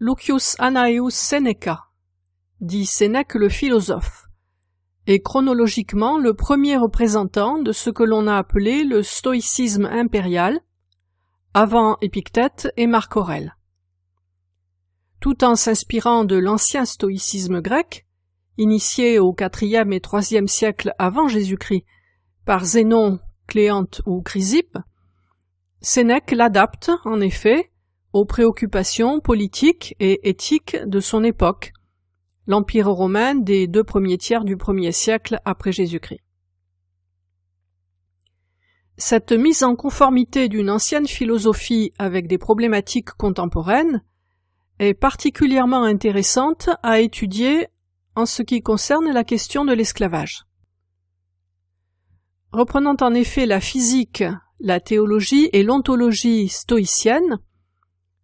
Lucius Annaeus Seneca, dit Sénèque le philosophe, est chronologiquement le premier représentant de ce que l'on a appelé le stoïcisme impérial, avant Épictète et Marc Aurèle. Tout en s'inspirant de l'ancien stoïcisme grec, initié au IVe et IIIe siècle avant Jésus-Christ par Zénon, Cléante ou Chrysippe, Sénèque l'adapte, en effet, aux préoccupations politiques et éthiques de son époque, l'Empire romain des deux premiers tiers du premier siècle après Jésus-Christ. Cette mise en conformité d'une ancienne philosophie avec des problématiques contemporaines est particulièrement intéressante à étudier en ce qui concerne la question de l'esclavage. Reprenant en effet la physique, la théologie et l'ontologie stoïciennes,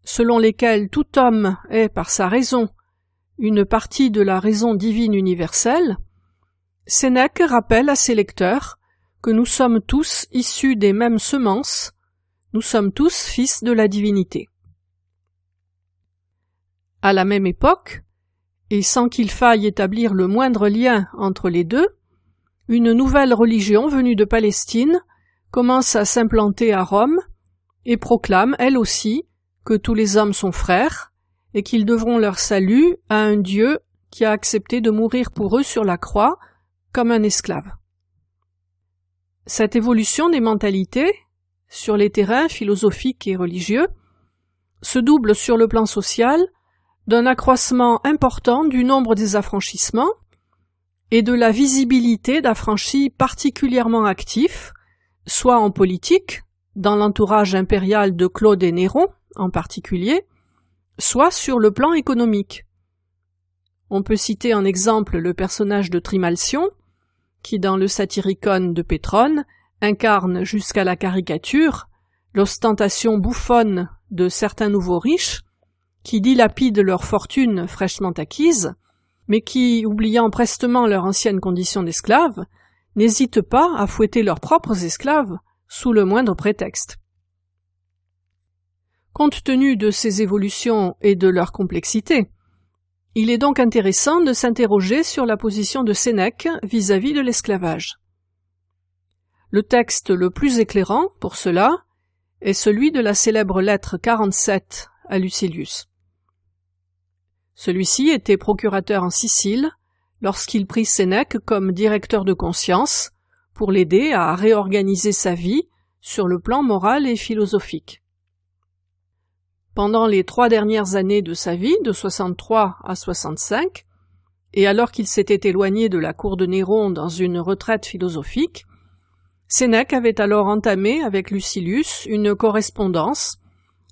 selon lesquels tout homme est par sa raison une partie de la raison divine universelle, Sénèque rappelle à ses lecteurs que nous sommes tous issus des mêmes semences, nous sommes tous fils de la divinité. À la même époque, et sans qu'il faille établir le moindre lien entre les deux, une nouvelle religion venue de Palestine commence à s'implanter à Rome et proclame, elle aussi, que tous les hommes sont frères, et qu'ils devront leur salut à un Dieu qui a accepté de mourir pour eux sur la croix comme un esclave. Cette évolution des mentalités sur les terrains philosophiques et religieux se double sur le plan social d'un accroissement important du nombre des affranchissements et de la visibilité d'affranchis particulièrement actifs, soit en politique, dans l'entourage impérial de Claude et Néron en particulier, soit sur le plan économique. On peut citer en exemple le personnage de Trimalcion, qui dans le Satyricon de Pétrone incarne jusqu'à la caricature l'ostentation bouffonne de certains nouveaux riches, qui dilapident leur fortune fraîchement acquise, mais qui, oubliant prestement leur ancienne condition d'esclaves, n'hésitent pas à fouetter leurs propres esclaves sous le moindre prétexte. Compte tenu de ces évolutions et de leur complexité, il est donc intéressant de s'interroger sur la position de Sénèque vis-à-vis de l'esclavage. Le texte le plus éclairant pour cela est celui de la célèbre lettre 47 à Lucilius. Celui-ci était procurateur en Sicile lorsqu'il prit Sénèque comme directeur de conscience pour l'aider à réorganiser sa vie sur le plan moral et philosophique. Pendant les trois dernières années de sa vie, de 63 à 65, et alors qu'il s'était éloigné de la cour de Néron dans une retraite philosophique, Sénèque avait alors entamé avec Lucilius une correspondance,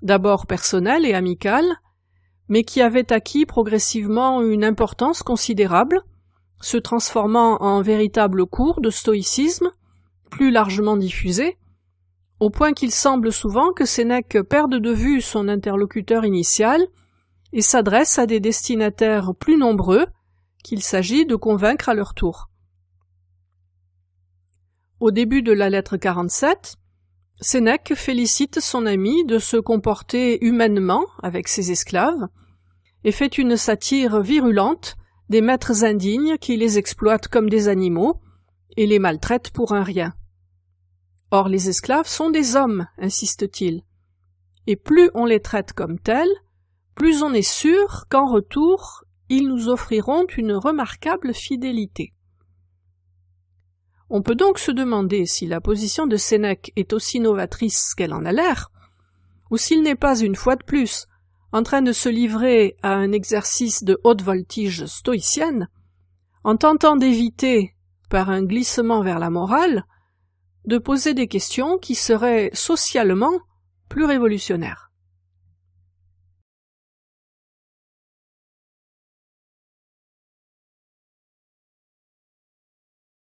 d'abord personnelle et amicale, mais qui avait acquis progressivement une importance considérable, se transformant en véritable cours de stoïcisme, plus largement diffusé, au point qu'il semble souvent que Sénèque perde de vue son interlocuteur initial et s'adresse à des destinataires plus nombreux qu'il s'agit de convaincre à leur tour. Au début de la lettre 47, Sénèque félicite son ami de se comporter humainement avec ses esclaves et fait une satire virulente des maîtres indignes qui les exploitent comme des animaux et les maltraitent pour un rien. Or les esclaves sont des hommes, insiste-t-il. Et plus on les traite comme tels, plus on est sûr qu'en retour ils nous offriront une remarquable fidélité. On peut donc se demander si la position de Sénèque est aussi novatrice qu'elle en a l'air, ou s'il n'est pas une fois de plus en train de se livrer à un exercice de haute voltige stoïcienne, en tentant d'éviter, par un glissement vers la morale, de poser des questions qui seraient socialement plus révolutionnaires.